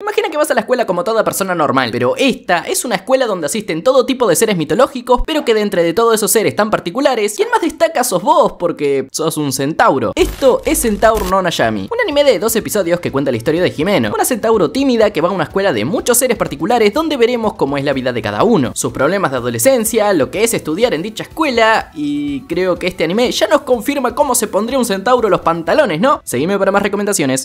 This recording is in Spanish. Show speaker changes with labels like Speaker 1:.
Speaker 1: Imagina que vas a la escuela como toda persona normal, pero esta es una escuela donde asisten todo tipo de seres mitológicos, pero que dentro de todos esos seres tan particulares, quien más destaca sos vos porque sos un centauro. Esto es Centaur no Nayami, un anime de dos episodios que cuenta la historia de Jimeno, una centauro tímida que va a una escuela de muchos seres particulares donde veremos cómo es la vida de cada uno, sus problemas de adolescencia, lo que es estudiar en dicha escuela y creo que este anime ya nos confirma cómo se pondría un centauro los pantalones, ¿no? Seguime para más recomendaciones.